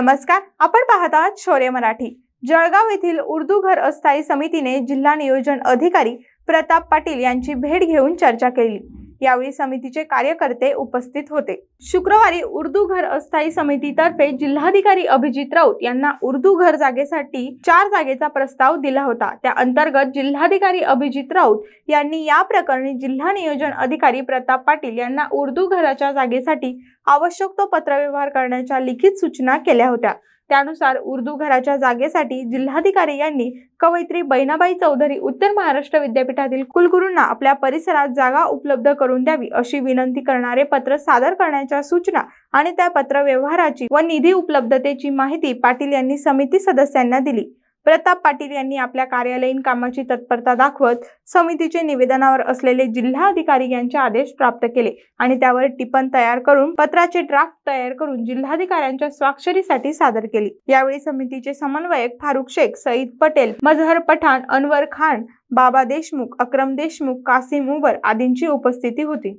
नमस्कार आपण पाहत आहात शौर्य मराठी जळगाव येथील उर्दू घर अस्थायी समितीने जिल्हा नियोजन अधिकारी प्रताप पाटील यांची भेट घेऊन चर्चा केली यावेळी समितीचे कार्यकर्ते उपस्थित होते शुक्रवारी उर्दू घर अस्थायी समितीतर्फे जिल्हाधिकारी अभिजित राऊत यांना उर्दू घर जागेसाठी चार जागेचा प्रस्ताव दिला होता त्या अंतर्गत जिल्हाधिकारी अभिजित राऊत यांनी या प्रकरणी जिल्हा नियोजन अधिकारी प्रताप पाटील यांना उर्दू घराच्या जागेसाठी आवश्यक तो पत्रव्यवहार करण्याच्या लिखित सूचना केल्या होत्या त्यानुसार उर्दू घराच्या जागेसाठी जिल्हाधिकारी यांनी कवयित्री बैनाबाई चौधरी उत्तर महाराष्ट्र विद्यापीठातील कुलगुरूंना आपल्या परिसरात जागा उपलब्ध करून द्यावी अशी विनंती करणारे पत्र सादर करण्याच्या सूचना आणि त्या पत्रव्यवहाराची व निधी उपलब्धतेची माहिती पाटील यांनी समिती सदस्यांना दिली प्रताप पाटील यांनी आपल्या कार्यालयीन कामाची तत्परता दाखवत समितीचे निवेदनावर असलेले जिल्हाधिकारी यांचे आदेश प्राप्त केले आणि त्यावर टिपण तयार करून पत्राचे ड्राफ्ट तयार करून जिल्हाधिकाऱ्यांच्या स्वाक्षरीसाठी सादर केली यावेळी समितीचे समन्वयक फारुख शेख सईद पटेल मजहर पठाण अनवर खान बाबा देशमुख अक्रम देशमुख कासिम उबर आदींची उपस्थिती होती